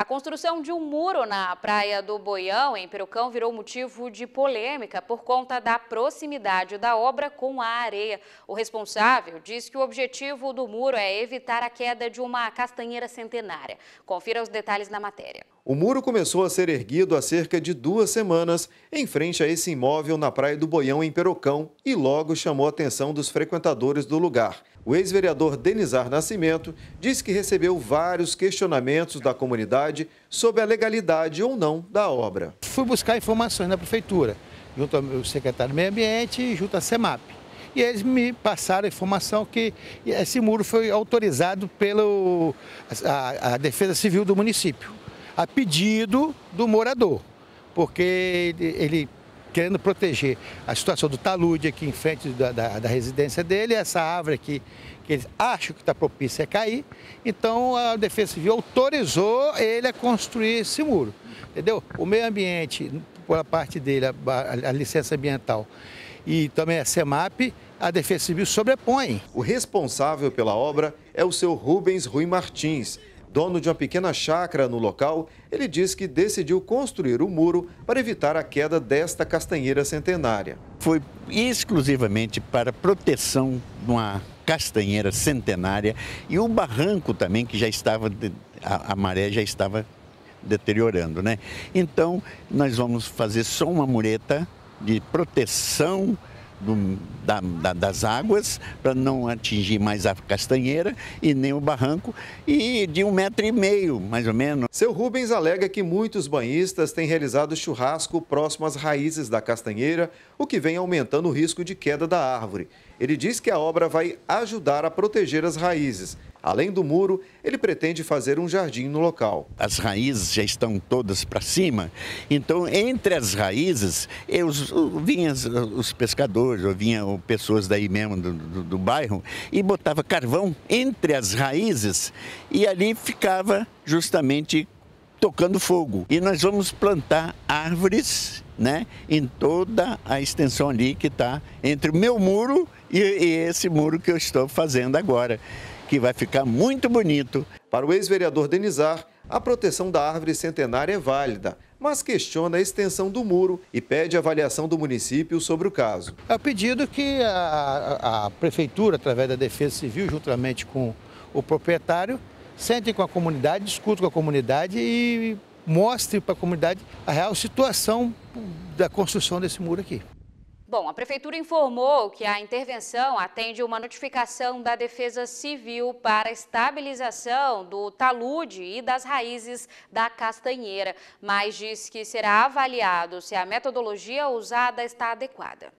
A construção de um muro na Praia do Boião, em Perucão, virou motivo de polêmica por conta da proximidade da obra com a areia. O responsável diz que o objetivo do muro é evitar a queda de uma castanheira centenária. Confira os detalhes na matéria. O muro começou a ser erguido há cerca de duas semanas, em frente a esse imóvel na Praia do Boião, em Perocão, e logo chamou a atenção dos frequentadores do lugar. O ex-vereador Denizar Nascimento diz que recebeu vários questionamentos da comunidade sobre a legalidade ou não da obra. Fui buscar informações na prefeitura, junto ao secretário do Meio Ambiente e junto à SEMAP. E eles me passaram a informação que esse muro foi autorizado pela Defesa Civil do município a pedido do morador, porque ele, ele querendo proteger a situação do talude aqui em frente da, da, da residência dele, essa árvore aqui que eles acham que está propícia a cair. Então a Defesa Civil autorizou ele a construir esse muro. Entendeu? O meio ambiente, por a parte dele, a, a, a licença ambiental e também a CEMAP, a Defesa Civil sobrepõe. O responsável pela obra é o seu Rubens Rui Martins dono de uma pequena chácara no local, ele diz que decidiu construir o um muro para evitar a queda desta castanheira centenária. Foi exclusivamente para proteção de uma castanheira centenária e o barranco também, que já estava, a, a maré já estava deteriorando, né? Então, nós vamos fazer só uma mureta de proteção do, da, da, das águas para não atingir mais a castanheira e nem o barranco e de um metro e meio, mais ou menos. Seu Rubens alega que muitos banhistas têm realizado churrasco próximo às raízes da castanheira, o que vem aumentando o risco de queda da árvore. Ele diz que a obra vai ajudar a proteger as raízes. Além do muro, ele pretende fazer um jardim no local. As raízes já estão todas para cima, então entre as raízes, eu, eu vinha os pescadores, ou vinha pessoas daí mesmo do, do, do bairro, e botava carvão entre as raízes e ali ficava justamente tocando fogo. E nós vamos plantar árvores né, em toda a extensão ali que está entre o meu muro e, e esse muro que eu estou fazendo agora, que vai ficar muito bonito. Para o ex-vereador Denizar, a proteção da árvore centenária é válida, mas questiona a extensão do muro e pede avaliação do município sobre o caso. É o pedido que a, a, a prefeitura, através da Defesa Civil, juntamente com o proprietário, sentem com a comunidade, discutam com a comunidade e mostre para a comunidade a real situação da construção desse muro aqui. Bom, a Prefeitura informou que a intervenção atende uma notificação da Defesa Civil para estabilização do talude e das raízes da castanheira, mas diz que será avaliado se a metodologia usada está adequada.